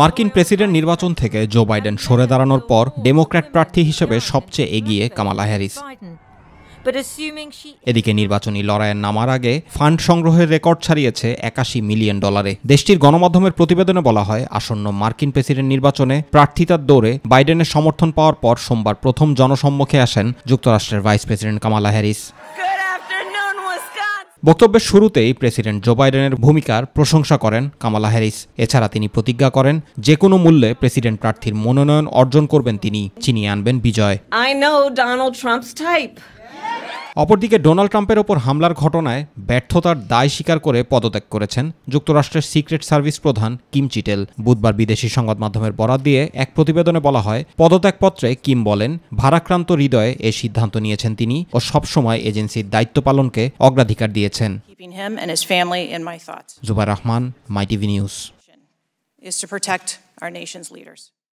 মার্কিন প্রেসিডেন্ট নির্বাচন থেকে জো বাইডেন সরে দাঁড়ানোর পর ডেমোক্র্যাট প্রার্থী হিসেবে সবচেয়ে এগিয়ে কামালা হ্যারিস এদিকে নির্বাচনী লড়াইয়ের নামার আগে ফান্ড সংগ্রহের রেকর্ড ছাড়িয়েছে একাশি মিলিয়ন ডলারে দেশটির গণমাধ্যমের প্রতিবেদনে বলা হয় আসন্ন মার্কিন প্রেসিডেন্ট নির্বাচনে প্রার্থিতার দৌড়ে বাইডেনের সমর্থন পাওয়ার পর সোমবার প্রথম জনসম্মুখে আসেন যুক্তরাষ্ট্রের ভাইস প্রেসিডেন্ট কামালা হ্যারিস বক্তব্যের শুরুতেই প্রেসিডেন্ট জো বাইডেনের ভূমিকার প্রশংসা করেন কামালা হ্যারিস এছাড়া তিনি প্রতিজ্ঞা করেন যে কোনো মূল্যে প্রেসিডেন্ট প্রার্থীর মনোনয়ন অর্জন করবেন তিনি চিনিয়ে আনবেন বিজয় অপরদিকে ডোনাল্ড ট্রাম্পের ওপর হামলার ঘটনায় ব্যর্থতার দায় স্বীকার করে পদত্যাগ করেছেন যুক্তরাষ্ট্রের সিক্রেট সার্ভিস প্রধান কিম চিটেল বুধবার বিদেশি সংবাদ মাধ্যমের বরাত দিয়ে এক প্রতিবেদনে বলা হয় পদত্যাগপত্রে কিম বলেন ভারাক্রান্ত হৃদয়ে এ সিদ্ধান্ত নিয়েছেন তিনি ও সবসময় এজেন্সির দায়িত্ব পালনকে অগ্রাধিকার দিয়েছেন Zubair Rahman my TV news